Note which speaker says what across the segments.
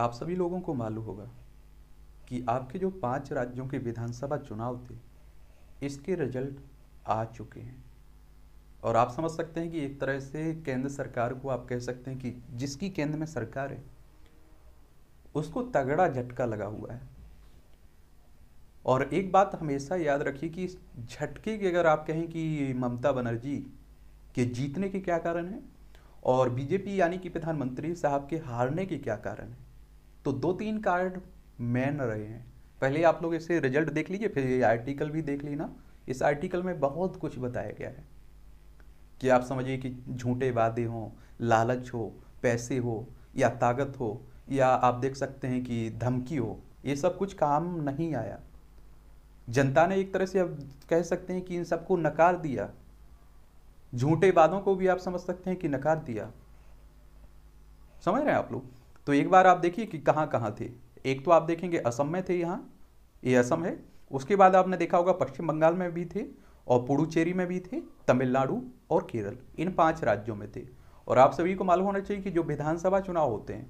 Speaker 1: आप सभी लोगों को मालूम होगा कि आपके जो पांच राज्यों के विधानसभा चुनाव थे इसके रिजल्ट आ चुके हैं और आप समझ सकते हैं कि एक तरह से केंद्र सरकार को आप कह सकते हैं कि जिसकी केंद्र में सरकार है उसको तगड़ा झटका लगा हुआ है और एक बात हमेशा याद रखिए कि इस झटके की अगर आप कहें कि ममता बनर्जी के जीतने के क्या कारण है और बीजेपी यानी कि प्रधानमंत्री साहब के हारने के क्या कारण है तो दो तीन कार्ड मैन रहे हैं पहले आप लोग इसे रिजल्ट देख लीजिए फिर ये आर्टिकल भी देख लेना इस आर्टिकल में बहुत कुछ बताया गया है कि आप समझिए कि झूठे वादे हों लालच हो पैसे हो या ताकत हो या आप देख सकते हैं कि धमकी हो ये सब कुछ काम नहीं आया जनता ने एक तरह से अब कह सकते हैं कि इन सबको नकार दिया झूठे वादों को भी आप समझ सकते हैं कि नकार दिया समझ रहे हैं आप लोग तो एक बार आप देखिए कि कहाँ कहाँ थे एक तो आप देखेंगे असम में थे यहाँ ये असम है उसके बाद आपने देखा होगा पश्चिम बंगाल में भी थे और पुडुचेरी में भी थे तमिलनाडु और केरल इन पांच राज्यों में थे और आप सभी को मालूम होना चाहिए कि जो विधानसभा चुनाव होते हैं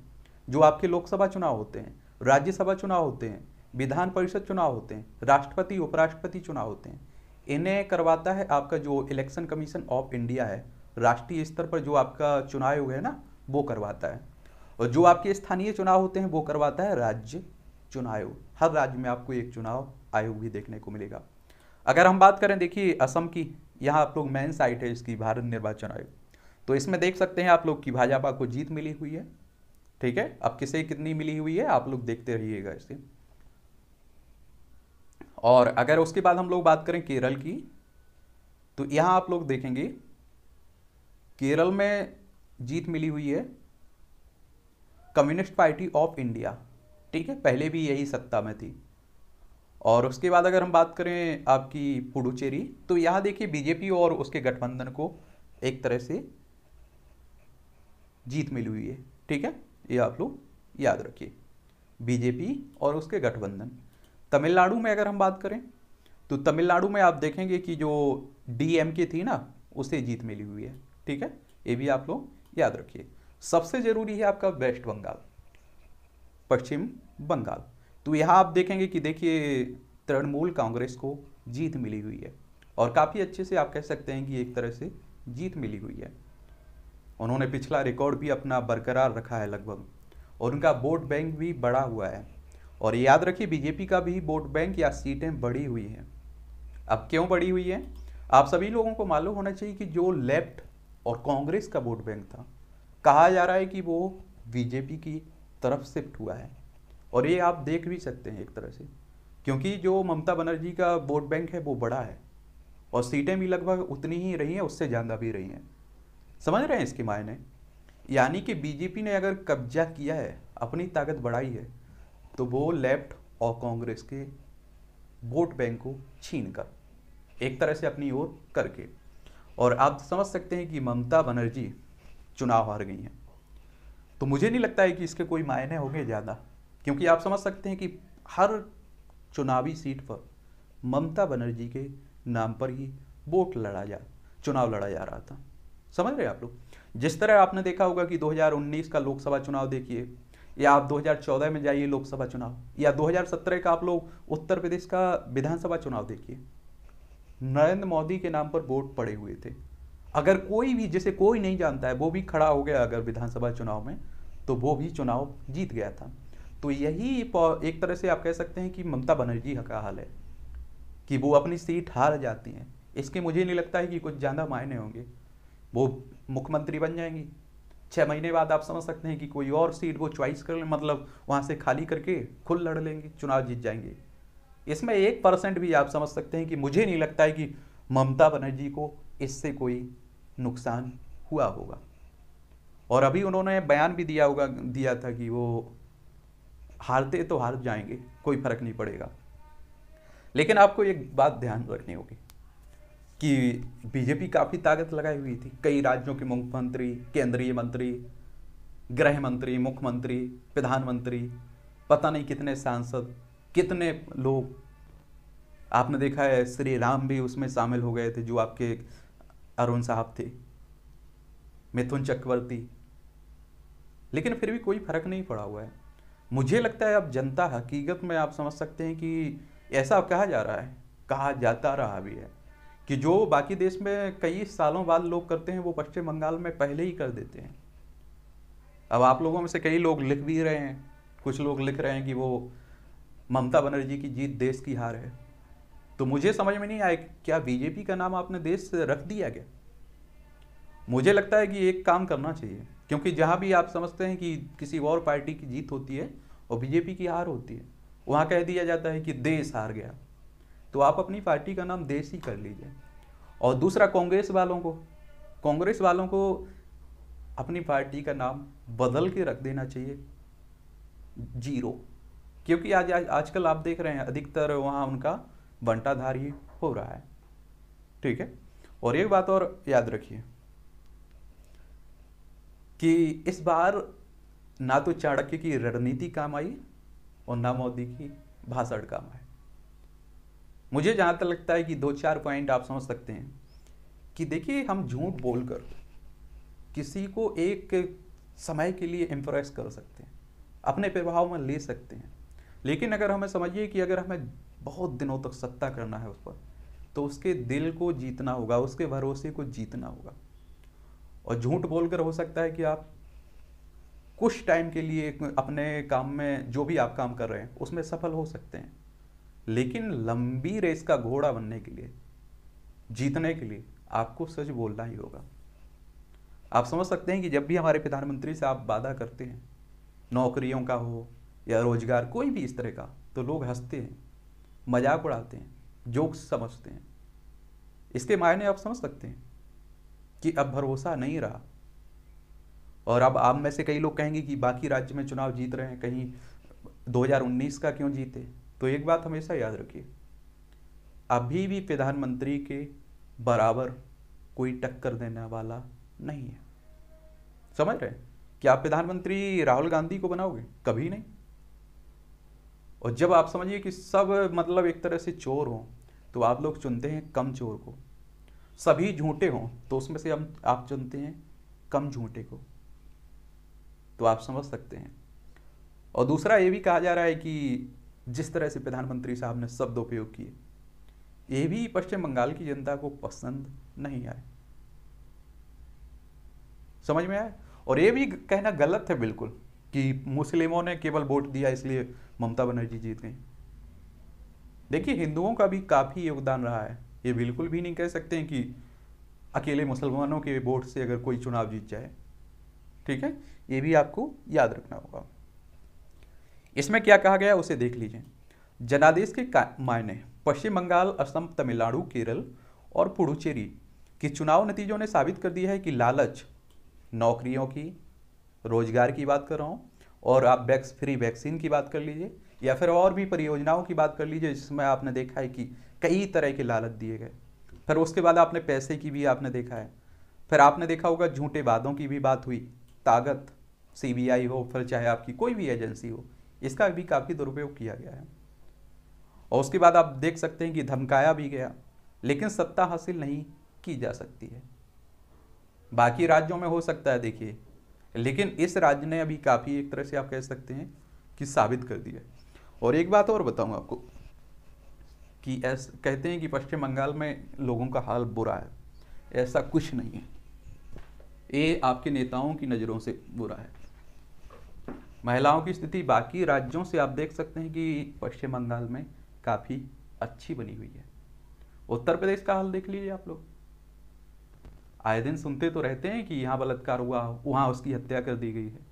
Speaker 1: जो आपके लोकसभा चुनाव होते हैं राज्यसभा चुनाव होते हैं विधान परिषद चुनाव होते हैं राष्ट्रपति उपराष्ट्रपति चुनाव होते हैं इन्हें करवाता है आपका जो इलेक्शन कमीशन ऑफ इंडिया है राष्ट्रीय स्तर पर जो आपका चुनाव आयोग है ना वो करवाता है और जो आपके स्थानीय चुनाव होते हैं वो करवाता है राज्य चुनाव आयोग हर राज्य में आपको एक चुनाव आयोग भी देखने को मिलेगा अगर हम बात करें देखिए असम की यहाँ आप लोग मेन साइट है इसकी भारत निर्वाचन आयोग तो इसमें देख सकते हैं आप लोग कि भाजपा को जीत मिली हुई है ठीक है अब किसे कितनी मिली हुई है आप लोग देखते रहिएगा इसे और अगर उसके बाद हम लोग बात करें केरल की तो यहां आप लोग देखेंगे केरल में जीत मिली हुई है कम्युनिस्ट पार्टी ऑफ इंडिया ठीक है पहले भी यही सत्ता में थी और उसके बाद अगर हम बात करें आपकी पुडुचेरी तो यहाँ देखिए बीजेपी और उसके गठबंधन को एक तरह से जीत मिली हुई है ठीक है ये आप लोग याद रखिए बीजेपी और उसके गठबंधन तमिलनाडु में अगर हम बात करें तो तमिलनाडु में आप देखेंगे कि जो डी एम के थी ना उसे जीत मिली हुई है ठीक है ये भी आप लोग याद रखिए सबसे ज़रूरी है आपका वेस्ट बंगाल पश्चिम बंगाल तो यहाँ आप देखेंगे कि देखिए तृणमूल कांग्रेस को जीत मिली हुई है और काफ़ी अच्छे से आप कह सकते हैं कि एक तरह से जीत मिली हुई है उन्होंने पिछला रिकॉर्ड भी अपना बरकरार रखा है लगभग और उनका वोट बैंक भी बड़ा हुआ है और याद रखिए बीजेपी का भी वोट बैंक या सीटें बढ़ी हुई हैं अब क्यों बढ़ी हुई है आप सभी लोगों को मालूम होना चाहिए कि जो लेफ्ट और कांग्रेस का वोट बैंक था कहा जा रहा है कि वो बीजेपी की तरफ शिफ्ट हुआ है और ये आप देख भी सकते हैं एक तरह से क्योंकि जो ममता बनर्जी का वोट बैंक है वो बड़ा है और सीटें भी लगभग उतनी ही रही हैं उससे ज़्यादा भी रही हैं समझ रहे हैं इसके मायने यानी कि बीजेपी ने अगर कब्जा किया है अपनी ताकत बढ़ाई है तो वो लेफ्ट और कांग्रेस के वोट बैंक को छीन कर एक तरह से अपनी ओर करके और आप समझ सकते हैं कि ममता बनर्जी चुनाव हार गई हैं तो मुझे नहीं लगता है कि इसके कोई मायने होंगे ज़्यादा क्योंकि आप समझ सकते हैं कि हर चुनावी सीट पर ममता बनर्जी के नाम पर ही वोट लड़ा जा चुनाव लड़ा जा रहा था समझ रहे आप लोग जिस तरह आपने देखा होगा कि 2019 का लोकसभा चुनाव देखिए या आप 2014 में जाइए लोकसभा चुनाव या 2017 का आप लोग उत्तर प्रदेश का विधानसभा चुनाव देखिए नरेंद्र मोदी के नाम पर वोट पड़े हुए थे अगर कोई भी जिसे कोई नहीं जानता है वो भी खड़ा हो गया अगर विधानसभा चुनाव में तो वो भी चुनाव जीत गया था तो यही एक तरह से आप कह सकते हैं कि ममता बनर्जी का हाल है कि वो अपनी सीट हार जाती हैं इसके मुझे नहीं लगता है कि कुछ ज़्यादा मायने होंगे वो मुख्यमंत्री बन जाएंगी छः महीने बाद आप समझ सकते हैं कि कोई और सीट वो चॉइस कर लें मतलब वहाँ से खाली करके खुल लड़ लेंगे चुनाव जीत जाएंगे इसमें एक परसेंट भी आप समझ सकते हैं कि मुझे नहीं लगता है कि ममता बनर्जी को इससे कोई नुकसान हुआ होगा और अभी उन्होंने बयान भी दिया होगा दिया था कि वो हारते तो हार जाएंगे कोई फर्क नहीं पड़ेगा लेकिन आपको एक बात ध्यान रखनी होगी कि बीजेपी काफ़ी ताकत लगाई हुई थी कई राज्यों के मुख्यमंत्री केंद्रीय मंत्री गृह मंत्री मुख्यमंत्री प्रधानमंत्री पता नहीं कितने सांसद कितने लोग आपने देखा है श्री राम भी उसमें शामिल हो गए थे जो आपके अरुण साहब थे मिथुन चक्रवर्ती लेकिन फिर भी कोई फर्क नहीं पड़ा हुआ है मुझे लगता है अब जनता हकीकत में आप समझ सकते हैं कि ऐसा कहा जा रहा है कहा जाता रहा भी है कि जो बाकी देश में कई सालों बाद लोग करते हैं वो पश्चिम बंगाल में पहले ही कर देते हैं अब आप लोगों में से कई लोग लिख भी रहे हैं कुछ लोग लिख रहे हैं कि वो ममता बनर्जी की जीत देश की हार है तो मुझे समझ में नहीं आया क्या बीजेपी का नाम आपने देश से रख दिया क्या मुझे लगता है कि एक काम करना चाहिए क्योंकि जहाँ भी आप समझते हैं कि किसी और पार्टी की जीत होती है और बीजेपी की हार होती है वहाँ कह दिया जाता है कि देश हार गया तो आप अपनी पार्टी का नाम देश ही कर लीजिए और दूसरा कांग्रेस वालों को कांग्रेस वालों को अपनी पार्टी का नाम बदल के रख देना चाहिए जीरो क्योंकि आज आजकल आप देख रहे हैं अधिकतर वहाँ उनका बंटाधार ही हो रहा है ठीक है और एक बात और याद रखिए कि इस बार ना तो चाणक्य की रणनीति काम आई और ना मोदी की भाषण काम आए मुझे जहां तक लगता है कि दो चार पॉइंट आप समझ सकते हैं कि देखिए हम झूठ बोलकर किसी को एक समय के लिए इम्प्रेस कर सकते हैं अपने प्रभाव में ले सकते हैं लेकिन अगर हमें समझिए कि अगर हमें बहुत दिनों तक सत्ता करना है उस पर तो उसके दिल को जीतना होगा उसके भरोसे को जीतना होगा और झूठ बोलकर हो सकता है कि आप कुछ टाइम के लिए अपने काम में जो भी आप काम कर रहे हैं उसमें सफल हो सकते हैं लेकिन लंबी रेस का घोड़ा बनने के लिए जीतने के लिए आपको सच बोलना ही होगा आप समझ सकते हैं कि जब भी हमारे प्रधानमंत्री से आप वादा करते हैं नौकरियों का हो या रोजगार कोई भी इस तरह का तो लोग हंसते हैं मजाक उड़ाते हैं जोक्स समझते हैं इसके मायने आप समझ सकते हैं कि अब भरोसा नहीं रहा और अब आप में से कई लोग कहेंगे कि बाकी राज्य में चुनाव जीत रहे हैं कहीं 2019 का क्यों जीते तो एक बात हमेशा याद रखिए अभी भी प्रधानमंत्री के बराबर कोई टक्कर देने वाला नहीं है समझ रहे हैं क्या आप प्रधानमंत्री राहुल गांधी को बनाओगे कभी नहीं और जब आप समझिए कि सब मतलब एक तरह से चोर हों तो आप लोग चुनते हैं कम चोर को सभी झूठे हों तो उसमें से हम आप चुनते हैं कम झूठे को तो आप समझ सकते हैं और दूसरा ये भी कहा जा रहा है कि जिस तरह से प्रधानमंत्री साहब ने शब्द उपयोग किए ये भी पश्चिम बंगाल की जनता को पसंद नहीं आए समझ में आए और ये भी कहना गलत है बिल्कुल कि मुस्लिमों ने केवल वोट दिया इसलिए ममता बनर्जी जीत गई देखिए हिंदुओं का भी काफ़ी योगदान रहा है ये बिल्कुल भी नहीं कह सकते हैं कि अकेले मुसलमानों के वोट से अगर कोई चुनाव जीत जाए ठीक है ये भी आपको याद रखना होगा इसमें क्या कहा गया उसे देख लीजिए जनादेश के मायने पश्चिम बंगाल असम तमिलनाडु केरल और पुडुचेरी के चुनाव नतीजों ने साबित कर दिया है कि लालच नौकरियों की रोजगार की बात कर रहा हूँ और आप वैक्स फ्री वैक्सीन की बात कर लीजिए या फिर और भी परियोजनाओं की बात कर लीजिए जिसमें आपने देखा है कि कई तरह के लालच दिए गए फिर उसके बाद आपने पैसे की भी आपने देखा है फिर आपने देखा होगा झूठे वादों की भी बात हुई ताकत सीबीआई हो फिर चाहे आपकी कोई भी एजेंसी हो इसका भी काफ़ी दुरुपयोग किया गया है और उसके बाद आप देख सकते हैं कि धमकाया भी गया लेकिन सत्ता हासिल नहीं की जा सकती है बाकी राज्यों में हो सकता है देखिए लेकिन इस राज्य ने अभी काफ़ी एक तरह से आप कह सकते हैं कि साबित कर दिया और एक बात और बताऊंगा आपको कि ऐसा कहते हैं कि पश्चिम बंगाल में लोगों का हाल बुरा है ऐसा कुछ नहीं है ये आपके नेताओं की नज़रों से बुरा है महिलाओं की स्थिति बाकी राज्यों से आप देख सकते हैं कि पश्चिम बंगाल में काफ़ी अच्छी बनी हुई है उत्तर प्रदेश का हाल देख लीजिए आप लोग आए दिन सुनते तो रहते हैं कि यहाँ बलात्कार हुआ वहाँ उसकी हत्या कर दी गई है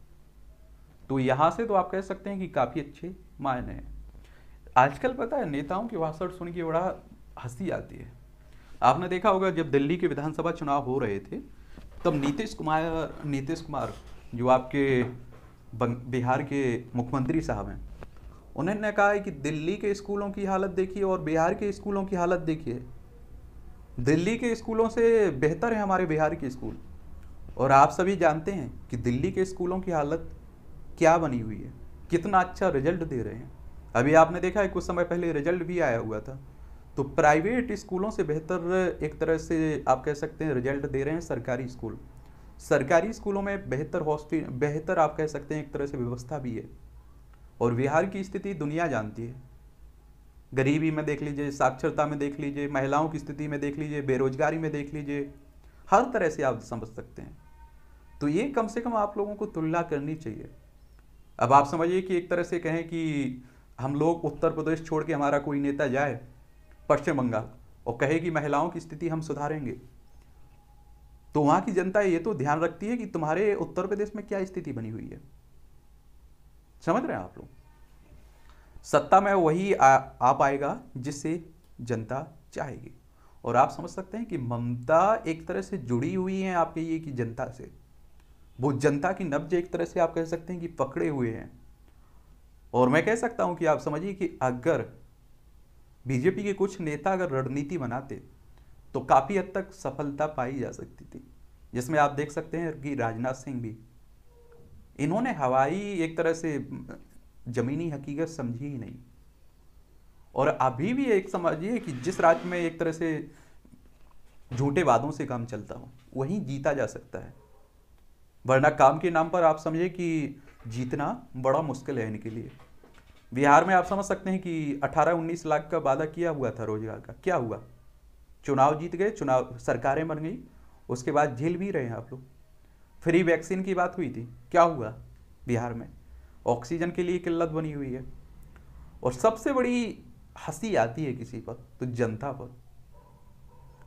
Speaker 1: तो यहाँ से तो आप कह सकते हैं कि काफ़ी अच्छे मायने हैं आजकल पता है नेताओं की भाषण सुन के बड़ा हंसी आती है आपने देखा होगा जब दिल्ली के विधानसभा चुनाव हो रहे थे तब नीतीश कुमार नीतीश कुमार जो आपके बिहार के मुख्यमंत्री साहब हैं उन्होंने कहा है कि दिल्ली के स्कूलों की हालत देखिए और बिहार के स्कूलों की हालत देखिए दिल्ली के स्कूलों से बेहतर है हमारे बिहार के स्कूल और आप सभी जानते हैं कि दिल्ली के स्कूलों की हालत क्या बनी हुई है कितना अच्छा रिजल्ट दे रहे हैं अभी आपने देखा है कुछ समय पहले रिजल्ट भी आया हुआ था तो प्राइवेट स्कूलों से बेहतर एक तरह से आप कह सकते हैं रिजल्ट दे रहे हैं सरकारी स्कूल सरकारी स्कूलों में बेहतर हॉस्टल बेहतर आप कह सकते हैं एक तरह से व्यवस्था भी है और बिहार की स्थिति दुनिया जानती है गरीबी में देख लीजिए साक्षरता में देख लीजिए महिलाओं की स्थिति में देख लीजिए बेरोजगारी में देख लीजिए हर तरह से आप समझ सकते हैं तो ये कम से कम आप लोगों को तुलना करनी चाहिए अब आप समझिए कि एक तरह से कहें कि हम लोग उत्तर प्रदेश छोड़ के हमारा कोई नेता जाए पश्चिम बंगाल और कहे कि महिलाओं की स्थिति हम सुधारेंगे तो वहाँ की जनता ये तो ध्यान रखती है कि तुम्हारे उत्तर प्रदेश में क्या स्थिति बनी हुई है समझ रहे हैं आप लोग सत्ता में वही आ, आ पाएगा जिसे जनता चाहेगी और आप समझ सकते हैं कि ममता एक तरह से जुड़ी हुई है आपके ये कि जनता से वो जनता की नब्ज एक तरह से आप कह सकते हैं कि पकड़े हुए हैं और मैं कह सकता हूं कि आप समझिए कि अगर बीजेपी के कुछ नेता अगर रणनीति बनाते तो काफ़ी हद तक सफलता पाई जा सकती थी जिसमें आप देख सकते हैं कि राजनाथ सिंह भी इन्होंने हवाई एक तरह से ज़मीनी हकीकत समझी ही नहीं और अभी भी एक समझिए कि जिस राज्य में एक तरह से झूठे वादों से काम चलता हो वहीं जीता जा सकता है वरना काम के नाम पर आप समझिए कि जीतना बड़ा मुश्किल है इनके लिए बिहार में आप समझ सकते हैं कि 18-19 लाख का वादा किया हुआ था रोजगार का क्या हुआ चुनाव जीत गए चुनाव सरकारें बन गई उसके बाद झेल भी रहे हैं आप लोग फ्री वैक्सीन की बात हुई थी क्या हुआ बिहार में ऑक्सीजन के लिए किल्लत बनी हुई है और सबसे बड़ी हंसी आती है किसी पर तो जनता पर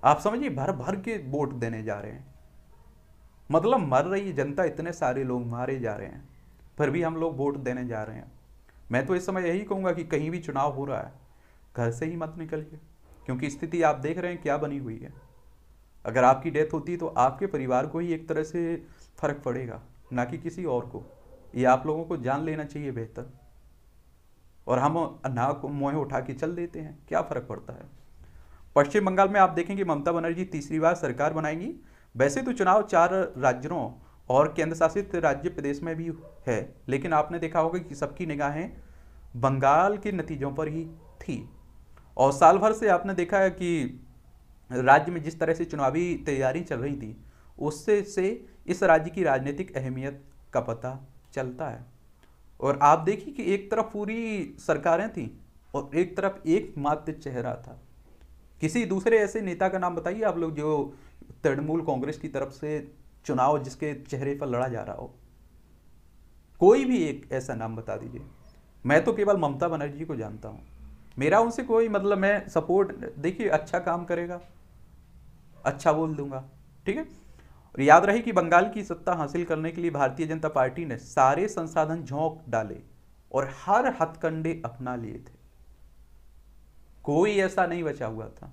Speaker 1: आप समझिए भर भर के वोट देने जा रहे हैं मतलब मर रही है जनता इतने सारे लोग मारे जा रहे हैं फिर भी हम लोग वोट देने जा रहे हैं मैं तो इस समय यही कहूँगा कि कहीं भी चुनाव हो रहा है घर से ही मत निकलिए क्योंकि स्थिति आप देख रहे हैं क्या बनी हुई है अगर आपकी डेथ होती तो आपके परिवार को ही एक तरह से फर्क पड़ेगा ना कि किसी और को ये आप लोगों को जान लेना चाहिए बेहतर और हम अन्ना को मोहे उठा के चल देते हैं क्या फ़र्क पड़ता है पश्चिम बंगाल में आप देखेंगे ममता बनर्जी तीसरी बार सरकार बनाएंगी वैसे तो चुनाव चार राज्यों और केंद्र शासित राज्य प्रदेश में भी है लेकिन आपने देखा होगा कि सबकी निगाहें बंगाल के नतीजों पर ही थी और साल भर से आपने देखा है कि राज्य में जिस तरह से चुनावी तैयारी चल रही थी उससे से इस राज्य की राजनीतिक अहमियत का पता चलता है और आप देखिए कि एक तरफ पूरी सरकारें थी और एक तरफ एक मात्र चेहरा था किसी दूसरे ऐसे नेता का नाम बताइए आप लोग जो तृणमूल कांग्रेस की तरफ से चुनाव जिसके चेहरे पर लड़ा जा रहा हो कोई भी एक ऐसा नाम बता दीजिए मैं तो केवल ममता बनर्जी को जानता हूँ मेरा उनसे कोई मतलब मैं सपोर्ट देखिए अच्छा काम करेगा अच्छा बोल दूंगा ठीक है याद रहे कि बंगाल की सत्ता हासिल करने के लिए भारतीय जनता पार्टी ने सारे संसाधन झोंक डाले और हर हथकंडे अपना लिए थे कोई ऐसा नहीं बचा हुआ था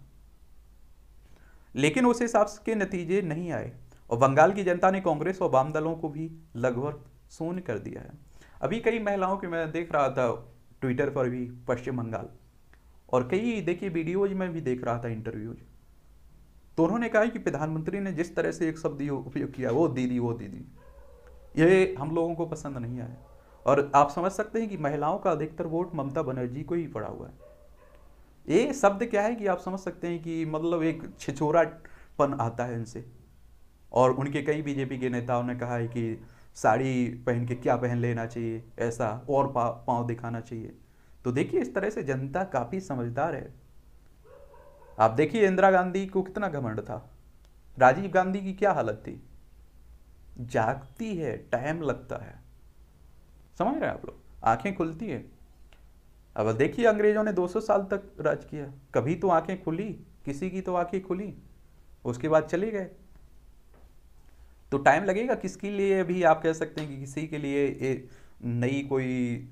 Speaker 1: लेकिन उस हिसाब के नतीजे नहीं आए और बंगाल की जनता ने कांग्रेस और वाम दलों को भी लगभग शून्य कर दिया है अभी कई महिलाओं के मैं देख रहा था ट्विटर पर भी पश्चिम बंगाल और कई देखिए वीडियोज में भी देख रहा था इंटरव्यूज तो उन्होंने कहा कि प्रधानमंत्री ने जिस तरह से एक शब्द उपयोग किया वो दीदी वो दीदी ये हम लोगों को पसंद नहीं आया और आप समझ सकते हैं कि महिलाओं का अधिकतर वोट ममता बनर्जी को ही पड़ा हुआ है ये शब्द क्या है कि आप समझ सकते हैं कि मतलब एक छिछोरापन आता है इनसे और उनके कई बीजेपी के नेताओं ने कहा है कि साड़ी पहन के क्या पहन लेना चाहिए ऐसा और पा, पाँव दिखाना चाहिए तो देखिए इस तरह से जनता काफ़ी समझदार है आप देखिए इंदिरा गांधी को कितना घमंड था राजीव गांधी की क्या हालत थी जागती है टाइम लगता है समझ रहे हैं आप लोग आंखें खुलती है अब देखिए अंग्रेजों ने 200 साल तक राज किया कभी तो आंखें खुली किसी की तो आंखें खुली उसके बाद चले गए तो टाइम लगेगा किसके लिए भी आप कह सकते हैं कि किसी के लिए नई कोई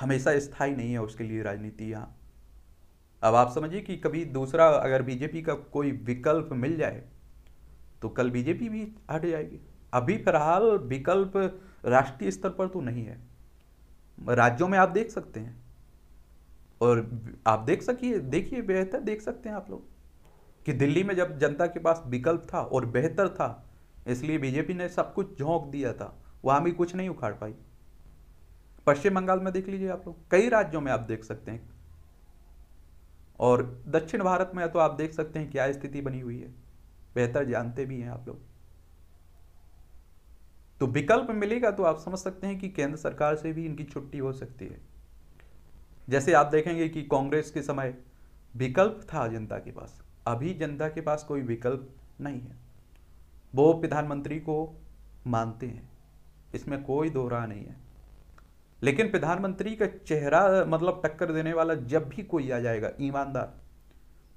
Speaker 1: हमेशा स्थायी नहीं है उसके लिए राजनीति यहाँ अब आप समझिए कि कभी दूसरा अगर बीजेपी का कोई विकल्प मिल जाए तो कल बीजेपी भी हट जाएगी अभी फिलहाल विकल्प राष्ट्रीय स्तर पर तो नहीं है राज्यों में आप देख सकते हैं और आप देख सकिए देखिए बेहतर देख सकते हैं आप लोग कि दिल्ली में जब जनता के पास विकल्प था और बेहतर था इसलिए बीजेपी ने सब कुछ झोंक दिया था वहाँ भी कुछ नहीं उखाड़ पाई पश्चिम बंगाल में देख लीजिए आप लोग कई राज्यों में आप देख सकते हैं और दक्षिण भारत में तो आप देख सकते हैं क्या स्थिति बनी हुई है बेहतर जानते भी हैं आप लोग तो विकल्प मिलेगा तो आप समझ सकते हैं कि केंद्र सरकार से भी इनकी छुट्टी हो सकती है जैसे आप देखेंगे कि कांग्रेस के समय विकल्प था जनता के पास अभी जनता के पास कोई विकल्प नहीं है वो प्रधानमंत्री को मानते हैं इसमें कोई दोहरा नहीं है लेकिन प्रधानमंत्री का चेहरा मतलब टक्कर देने वाला जब भी कोई आ जाएगा ईमानदार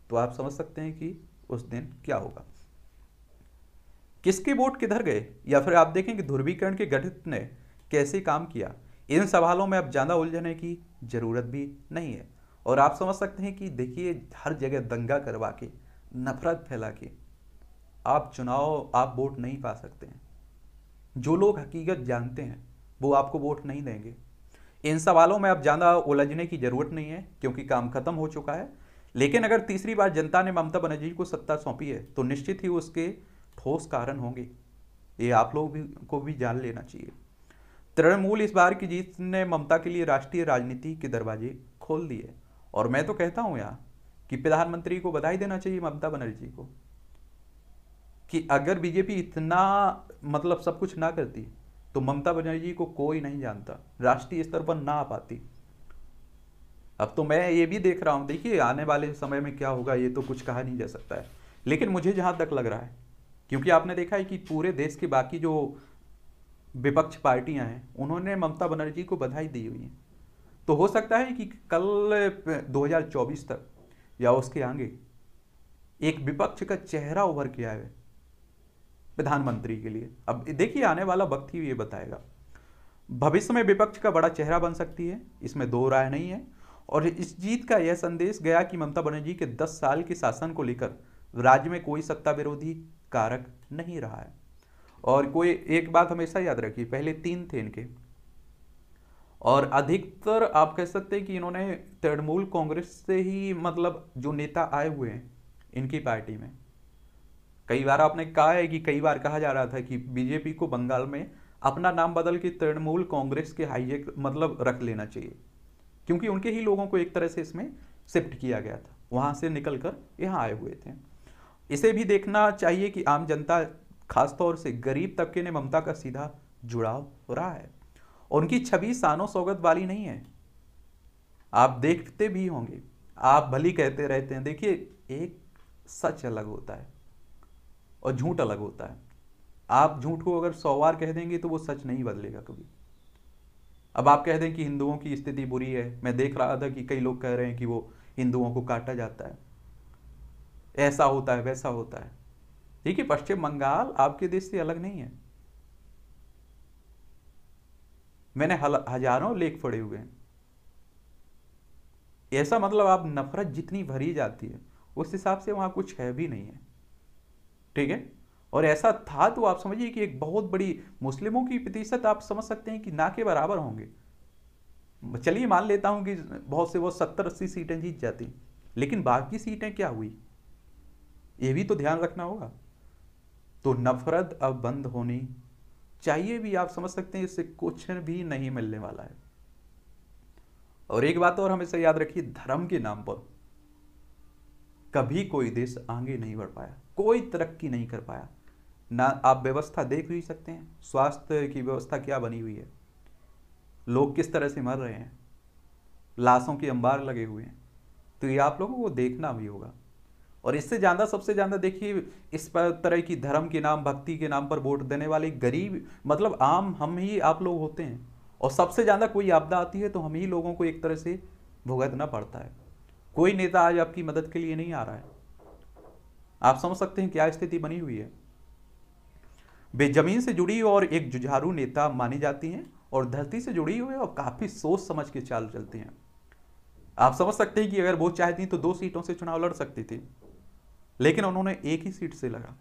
Speaker 1: तो आप समझ सकते हैं कि उस दिन क्या होगा किसके वोट किधर गए या फिर आप देखें कि ध्रुवीकरण के गठित ने कैसे काम किया इन सवालों में अब ज़्यादा उलझने की ज़रूरत भी नहीं है और आप समझ सकते हैं कि देखिए हर जगह दंगा करवा के नफरत फैला के आप चुनाव आप वोट नहीं पा सकते हैं जो लोग हकीकत जानते हैं वो आपको वोट नहीं देंगे इन सवालों में अब ज़्यादा उलझने की जरूरत नहीं है क्योंकि काम खत्म हो चुका है लेकिन अगर तीसरी बार जनता ने ममता बनर्जी को सत्ता सौंपी है तो निश्चित ही उसके ठोस कारण होंगे ये आप लोग भी को भी जान लेना चाहिए तृणमूल इस बार की जीत ने ममता के लिए राष्ट्रीय राजनीति के दरवाजे खोल दिए और मैं तो कहता हूं यार कि प्रधानमंत्री को बधाई देना चाहिए ममता बनर्जी को कि अगर बीजेपी इतना मतलब सब कुछ ना करती तो ममता बनर्जी को कोई नहीं जानता राष्ट्रीय स्तर पर ना आ पाती अब तो मैं ये भी देख रहा हूं देखिए आने वाले समय में क्या होगा ये तो कुछ कहा नहीं जा सकता है लेकिन मुझे जहां तक लग रहा है क्योंकि आपने देखा है कि पूरे देश के बाकी जो विपक्ष पार्टियां हैं उन्होंने ममता बनर्जी को बधाई दी हुई है तो हो सकता है कि कल 2024 तक या उसके आगे एक विपक्ष का चेहरा उभर के आए प्रधानमंत्री के लिए अब देखिए आने वाला वक्त ही ये बताएगा भविष्य में विपक्ष का बड़ा चेहरा बन सकती है इसमें दो राय नहीं है और इस जीत का यह संदेश गया कि ममता बनर्जी के 10 साल के शासन को लेकर राज्य में कोई सत्ता विरोधी कारक नहीं रहा है और कोई एक बात हमेशा याद रखिए पहले तीन थे इनके और अधिकतर आप कह सकते हैं कि इन्होंने तृणमूल कांग्रेस से ही मतलब जो नेता आए हुए हैं इनकी पार्टी में कई बार आपने कहा है कि कई बार कहा जा रहा था कि बीजेपी को बंगाल में अपना नाम बदल के तृणमूल कांग्रेस के हाईजेक मतलब रख लेना चाहिए क्योंकि उनके ही लोगों को एक तरह से इसमें शिफ्ट किया गया था वहां से निकल कर यहाँ आए हुए थे इसे भी देखना चाहिए कि आम जनता खासतौर से गरीब तबके ने ममता का सीधा जुड़ाव हो रहा है उनकी छवि सानो सौगत वाली नहीं है आप देखते भी होंगे आप भली कहते रहते हैं देखिए एक सच अलग होता है और झूठ अलग होता है आप झूठ को अगर सौ बार कह देंगे तो वो सच नहीं बदलेगा कभी अब आप कह दें कि हिंदुओं की स्थिति बुरी है मैं देख रहा था कि कई लोग कह रहे हैं कि वो हिंदुओं को काटा जाता है ऐसा होता है वैसा होता है ठीक है पश्चिम बंगाल आपके देश से अलग नहीं है मैंने हजारों लेख फड़े हुए हैं ऐसा मतलब आप नफरत जितनी भरी जाती है उस हिसाब से वहां कुछ है भी नहीं है ठीक है और ऐसा था तो आप समझिए कि एक बहुत बड़ी मुस्लिमों की प्रतिशत आप समझ सकते हैं कि ना के बराबर होंगे चलिए मान लेता हूं कि बहुत से बहुत सत्तर अस्सी सीटें जीत जाती लेकिन बाकी सीटें क्या हुई ये भी तो ध्यान रखना होगा तो नफरत अब बंद होनी चाहिए भी आप समझ सकते हैं इससे कुछ भी नहीं मिलने वाला है और एक बात और हमेशा याद रखिए धर्म के नाम पर कभी कोई देश आगे नहीं बढ़ पाया कोई तरक्की नहीं कर पाया ना आप व्यवस्था देख भी सकते हैं स्वास्थ्य की व्यवस्था क्या बनी हुई है लोग किस तरह से मर रहे हैं लाशों के अंबार लगे हुए हैं तो ये आप लोगों को देखना भी होगा और इससे ज़्यादा सबसे ज़्यादा देखिए इस तरह की धर्म के नाम भक्ति के नाम पर वोट देने वाले गरीब मतलब आम हम ही आप लोग होते हैं और सबसे ज़्यादा कोई आपदा आती है तो हम ही लोगों को एक तरह से भुगतना पड़ता है कोई नेता आज आपकी मदद के लिए नहीं आ रहा है आप समझ सकते हैं क्या स्थिति बनी हुई है वे जमीन से जुड़ी और एक जुझारू नेता मानी जाती हैं और धरती से जुड़ी हुई और काफ़ी सोच समझ के चाल चलती हैं आप समझ सकते हैं कि अगर वो चाहती तो दो सीटों से चुनाव लड़ सकती थी लेकिन उन्होंने एक ही सीट से लड़ा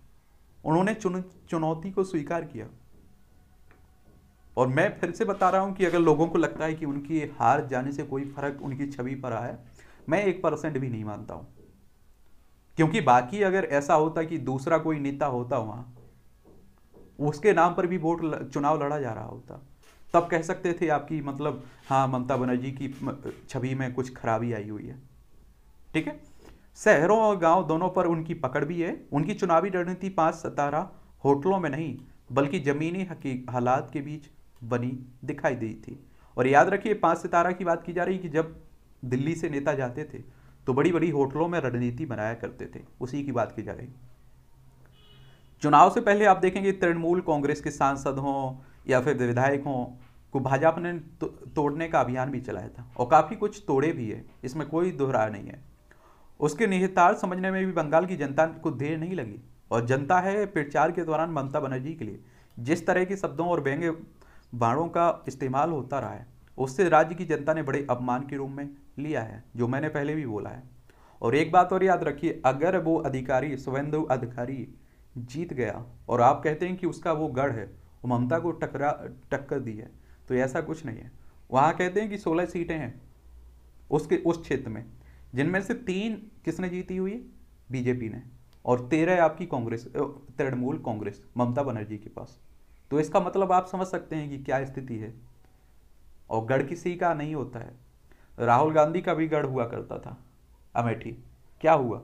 Speaker 1: उन्होंने चुन चुनौती को स्वीकार किया और मैं फिर से बता रहा हूं कि अगर लोगों को लगता है कि उनकी हार जाने से कोई फर्क उनकी छवि पर आया मैं एक परसेंट भी नहीं मानता हूं क्योंकि बाकी अगर ऐसा होता कि दूसरा कोई नेता होता वहाँ उसके नाम पर भी वोट चुनाव लड़ा जा रहा होता तब कह सकते थे आपकी मतलब हाँ ममता बनर्जी की छवि में कुछ खराबी आई हुई है ठीक है शहरों और गांव दोनों पर उनकी पकड़ भी है उनकी चुनावी रणनीति पांच सतारा होटलों में नहीं बल्कि ज़मीनी हालात के बीच बनी दिखाई दी थी और याद रखिए पांच सितारा की बात की जा रही कि जब दिल्ली से नेता जाते थे तो बड़ी बड़ी होटलों में रणनीति बनाया करते थे उसी की बात की जा रही चुनाव से पहले आप देखेंगे तृणमूल कांग्रेस के सांसद हों या फिर विधायक हों को भाजपा ने तो, तोड़ने का अभियान भी चलाया था और काफ़ी कुछ तोड़े भी है इसमें कोई दोहराया नहीं है उसके निहितार समझने में भी बंगाल की जनता को देर नहीं लगी और जनता है प्रचार के दौरान ममता बनर्जी के लिए जिस तरह के शब्दों और बहंगे बाणों का इस्तेमाल होता रहा है उससे राज्य की जनता ने बड़े अपमान के रूप में लिया है जो मैंने पहले भी बोला है और एक बात और याद रखिए अगर वो अधिकारी स्वयंदेव अधिकारी जीत गया और आप कहते हैं कि उसका वो गढ़ है वो ममता को टकरा टक्कर दी है तो ऐसा कुछ नहीं है वहाँ कहते हैं कि सोलह सीटें हैं उसके उस क्षेत्र में जिनमें से तीन किसने जीती हुई बीजेपी ने और तेरह आपकी कांग्रेस तृणमूल कांग्रेस ममता बनर्जी के पास तो इसका मतलब आप समझ सकते हैं कि क्या स्थिति है और गढ़ किसी का नहीं होता है राहुल गांधी का भी गढ़ हुआ करता था अमेठी क्या हुआ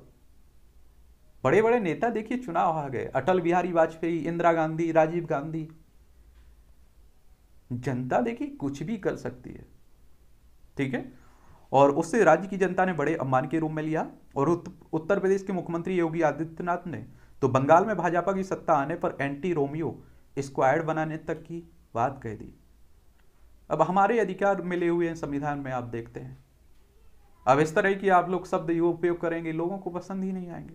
Speaker 1: बड़े बड़े नेता देखिए चुनाव आ गए अटल बिहारी वाजपेयी इंदिरा गांधी राजीव गांधी जनता देखिए कुछ भी कर सकती है ठीक है और उससे राज्य की जनता ने बड़े अपमान के रूप में लिया और उत्तर प्रदेश के मुख्यमंत्री योगी आदित्यनाथ ने तो बंगाल में भाजपा की सत्ता आने पर एंटी रोमियो स्क्वाड बनाने तक की बात कह दी अब हमारे अधिकार मिले हुए हैं संविधान में आप देखते हैं अब इस तरह की आप लोग शब्द यो उपयोग करेंगे लोगों को पसंद ही नहीं आएंगे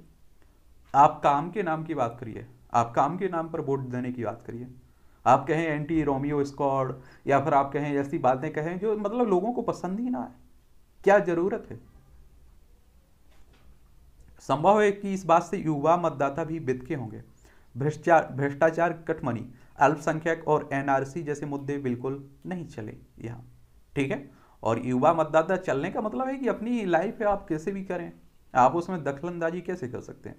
Speaker 1: आप काम के नाम की बात करिए आप काम के नाम पर वोट देने की बात करिए आप कहें एंटी रोमियो स्कॉड या फिर आप कहें ऐसी बातें कहें जो मतलब लोगों को पसंद ही ना आए क्या जरूरत है संभव है कि इस बात से युवा मतदाता भी बितके होंगे भ्रष्टाचार भ्रष्टाचार कटमनी अल्पसंख्यक और एनआरसी जैसे मुद्दे बिल्कुल नहीं चले यहाँ ठीक है और युवा मतदाता चलने का मतलब है कि अपनी लाइफ है आप कैसे भी करें आप उसमें दखलंदाजी कैसे कर सकते हैं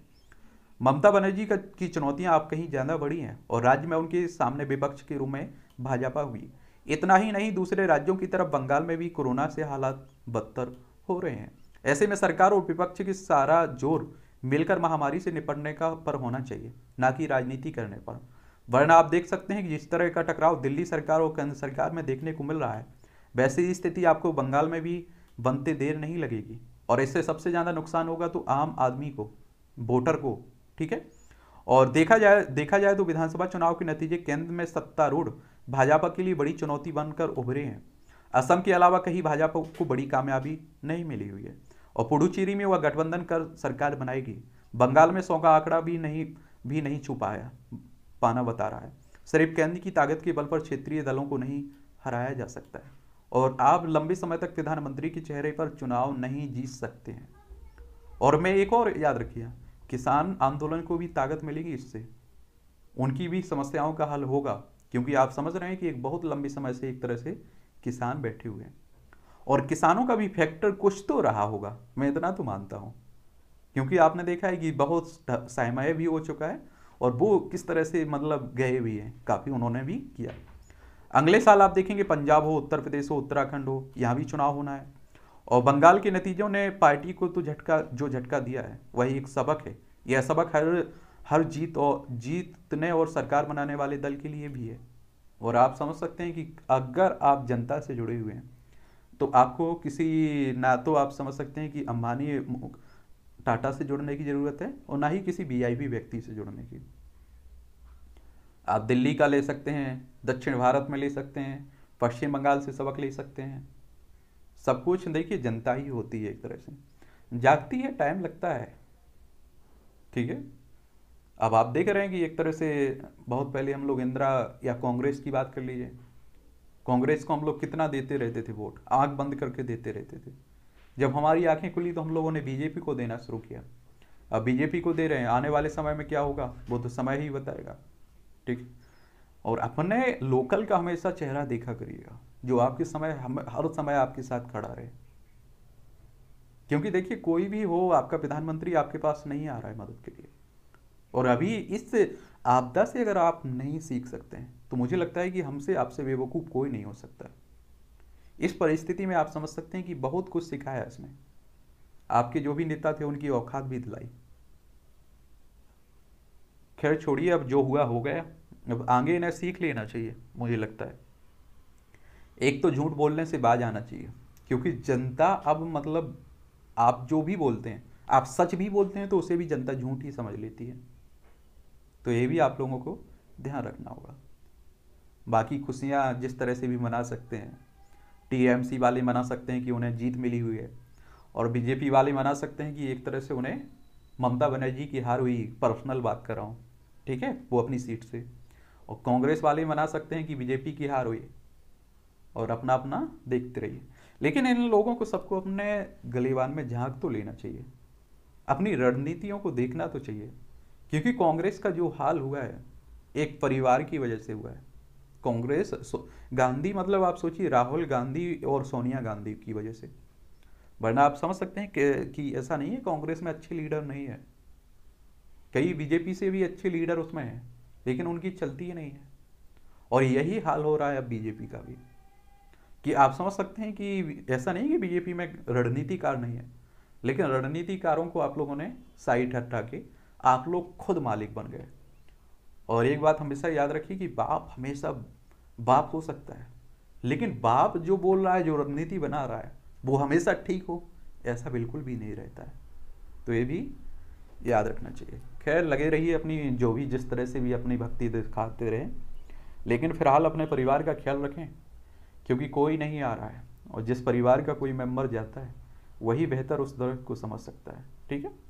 Speaker 1: ममता बनर्जी का की चुनौतियां आप कहीं ज़्यादा बड़ी हैं और राज्य में उनके सामने विपक्ष के रूप में भाजपा हुई इतना ही नहीं दूसरे राज्यों की तरफ बंगाल में भी कोरोना से हालात बदतर हो रहे हैं ऐसे में सरकार और विपक्ष की सारा जोर मिलकर महामारी से निपटने का पर होना चाहिए ना कि राजनीति करने पर वरना आप देख सकते हैं कि जिस तरह का टकराव दिल्ली सरकार और केंद्र सरकार में देखने को मिल रहा है वैसे ही स्थिति आपको बंगाल में भी बनते देर नहीं लगेगी और इससे सबसे ज़्यादा नुकसान होगा तो आम आदमी को वोटर को ठीक है और देखा जाए देखा जाए तो विधानसभा चुनाव के नतीजे केंद्र में सत्तारूढ़ भाजपा के लिए बड़ी चुनौती बनकर उभरे हैं असम के अलावा कहीं भाजपा को बड़ी कामयाबी नहीं मिली हुई है और पुडुचेरी में वह गठबंधन कर सरकार बनाएगी बंगाल में सौ का आंकड़ा भी नहीं भी नहीं छुपाया पाना बता रहा है शरीफ कैंदी की ताकत के बल पर क्षेत्रीय दलों को नहीं हराया जा सकता है और आप लंबे समय तक प्रधानमंत्री के चेहरे पर चुनाव नहीं जीत सकते हैं और मैं एक और याद रखिए किसान आंदोलन को भी ताकत मिलेगी इससे उनकी भी समस्याओं का हल होगा क्योंकि आप समझ रहे हैं कि एक बहुत लंबे समय से एक तरह से किसान बैठे हुए हैं और किसानों का भी फैक्टर कुछ तो रहा होगा मैं इतना तो मानता हूँ क्योंकि आपने देखा है कि बहुत समय भी हो चुका है और वो किस तरह से मतलब गए हुए हैं काफ़ी उन्होंने भी किया अगले साल आप देखेंगे पंजाब हो उत्तर प्रदेश हो उत्तराखंड हो यहाँ भी चुनाव होना है और बंगाल के नतीजों ने पार्टी को तो झटका जो झटका दिया है वही एक सबक है यह सबक हर हर जीत और जीतने और सरकार बनाने वाले दल के लिए भी है और आप समझ सकते हैं कि अगर आप जनता से जुड़े हुए हैं तो आपको किसी ना तो आप समझ सकते हैं कि अंबानी टाटा से जुड़ने की ज़रूरत है और ना ही किसी वीआईपी व्यक्ति से जुड़ने की आप दिल्ली का ले सकते हैं दक्षिण भारत में ले सकते हैं पश्चिम बंगाल से सबक ले सकते हैं सब कुछ देखिए जनता ही होती है एक तरह से जागती है टाइम लगता है ठीक है अब आप देख रहे हैं कि एक तरह से बहुत पहले हम लोग इंदिरा या कांग्रेस की बात कर लीजिए कांग्रेस को हम लोग कितना देते रहते थे वोट आग बंद करके देते रहते थे जब हमारी आंखें खुली तो हम लोगों ने बीजेपी को देना शुरू किया अब बीजेपी को दे रहे हैं आने वाले समय में क्या होगा वो तो समय ही बताएगा ठीक और अपने लोकल का हमेशा चेहरा देखा करिएगा जो आपके समय हम हर समय आपके साथ खड़ा रहे क्योंकि देखिए कोई भी हो आपका प्रधानमंत्री आपके पास नहीं आ रहा है मदद के लिए और अभी इस आपदा से अगर आप नहीं सीख सकते हैं तो मुझे लगता है कि हमसे आपसे बेवकूफ़ कोई नहीं हो सकता इस परिस्थिति में आप समझ सकते हैं कि बहुत कुछ सिखाया इसने आपके जो भी नेता थे उनकी औकात भी दिलाई खैर छोड़िए अब जो हुआ हो गया अब आगे इन्हें सीख लेना चाहिए मुझे लगता है एक तो झूठ बोलने से बाज आना चाहिए क्योंकि जनता अब मतलब आप जो भी बोलते हैं आप सच भी बोलते हैं तो उसे भी जनता झूठ ही समझ लेती है तो ये भी आप लोगों को ध्यान रखना होगा बाकी खुशियाँ जिस तरह से भी मना सकते हैं टीएमसी वाले मना सकते हैं कि उन्हें जीत मिली हुई है और बीजेपी वाले मना सकते हैं कि एक तरह से उन्हें ममता बनर्जी की हार हुई पर्सनल बात कर रहा हूँ ठीक है वो अपनी सीट से और कांग्रेस वाले मना सकते हैं कि बीजेपी की हार हुई और अपना अपना देखते रहिए लेकिन इन लोगों को सबको अपने गलीवान में झांक तो लेना चाहिए अपनी रणनीतियों को देखना तो चाहिए क्योंकि कांग्रेस का जो हाल हुआ है एक परिवार की वजह से हुआ है कांग्रेस गांधी मतलब आप सोचिए राहुल गांधी और सोनिया गांधी की वजह से वरना आप समझ सकते हैं कि, ऐसा नहीं है कांग्रेस में अच्छे लीडर नहीं है कई बीजेपी से भी अच्छे लीडर उसमें हैं लेकिन उनकी चलती ही नहीं है और यही हाल हो रहा है अब बीजेपी का भी कि आप समझ सकते हैं कि ऐसा नहीं कि बीजेपी में रणनीतिकार नहीं है लेकिन रणनीतिकारों को आप लोगों ने साइड हटा के आप लोग खुद मालिक बन गए और एक बात हमेशा याद रखिए कि बाप हमेशा बाप हो सकता है लेकिन बाप जो बोल रहा है जो रणनीति बना रहा है वो हमेशा ठीक हो ऐसा बिल्कुल भी नहीं रहता है तो ये भी याद रखना चाहिए खैर लगे रहिए अपनी जो भी जिस तरह से भी अपनी भक्ति दिखाते रहें लेकिन फिलहाल अपने परिवार का ख्याल रखें क्योंकि कोई नहीं आ रहा है और जिस परिवार का कोई मेम्बर जाता है वही बेहतर उस दर्द को समझ सकता है ठीक है